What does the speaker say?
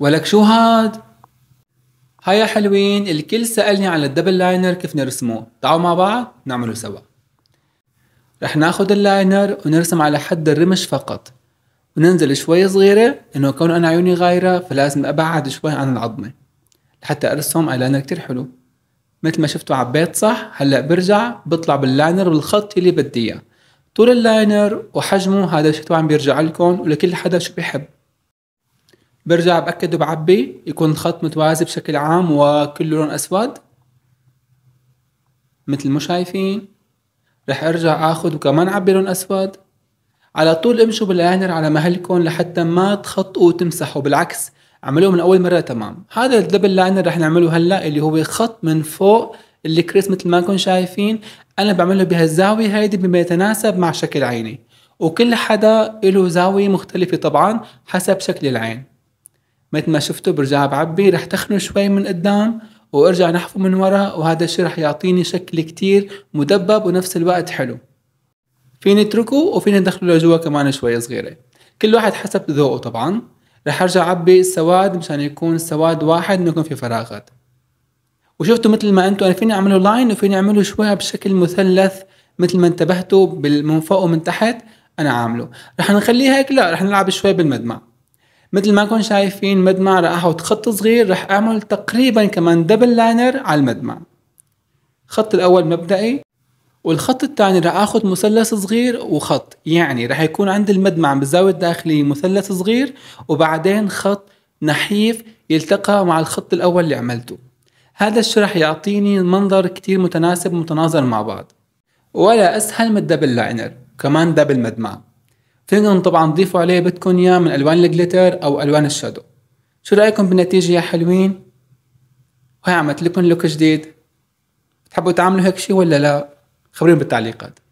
ولك شو هاد؟ هاي يا حلوين الكل سألني عن الدبل لاينر كيف نرسمه تعالوا مع بعض نعمله سوا رح ناخد اللاينر ونرسم على حد الرمش فقط وننزل شوي صغيرة انه كون انا عيوني غايرة فلازم ابعد شوي عن العظمة لحتى ارسم لاينر كتير حلو مثل ما شفتوا عبيت صح هلا برجع بطلع باللاينر بالخط اللي بدي اياه طول اللاينر وحجمه هذا شفتوا عم بيرجع لكم ولكل حدا شو بيحب برجع باكد وبعبي يكون الخط متوازي بشكل عام وكله لون اسود مثل ما شايفين رح ارجع اخذ وكمان عبي لون اسود على طول امشوا بالاينر على مهلكم لحتى ما تخطوا وتمسحوا بالعكس اعملوه من اول مره تمام هذا الدبل لاينر رح نعمله هلا اللي هو خط من فوق الكريس مثل ما انكم شايفين انا بعمله بهالزاويه هيدي بما يتناسب مع شكل عيني وكل حدا له زاويه مختلفه طبعا حسب شكل العين مثل ما شفتوا برجع بعبي رح تخنوا شوي من قدام وارجع نحفه من ورا وهذا الشيء رح يعطيني شكل كتير مدبب ونفس الوقت حلو فيني اتركه وفيني ادخله لجوا كمان شوي صغيره كل واحد حسب ذوقه طبعا رح ارجع اعبي السواد مشان يكون السواد واحد ما يكون في فراغات وشفتوا مثل ما انتم انا فيني اعمله لاين وفيني اعمله شوية بشكل مثلث مثل ما انتبهتوا من فوق ومن تحت انا عامله رح نخليه هيك لا رح نلعب شوي بالمدمع مثل ما كنت شايفين مدمع راح احط خط صغير راح اعمل تقريبا كمان دبل لاينر على المدمع الخط الاول مبدئي والخط الثاني راح اخذ مثلث صغير وخط يعني راح يكون عند المدمع بالزاوية الداخلية مثلث صغير وبعدين خط نحيف يلتقى مع الخط الاول اللي عملته هذا الشرح يعطيني منظر كتير متناسب ومتناظر مع بعض ولا اسهل من الدبل لاينر كمان دبل مدمع فيكم طبعا تضيفوا عليه بدكم اياه من الوان الجليتر او الوان الشادو شو رايكم بالنتيجه يا حلوين وهي عملت لكم لوك جديد بتحبوا تعملوا هيك شيء ولا لا خبروني بالتعليقات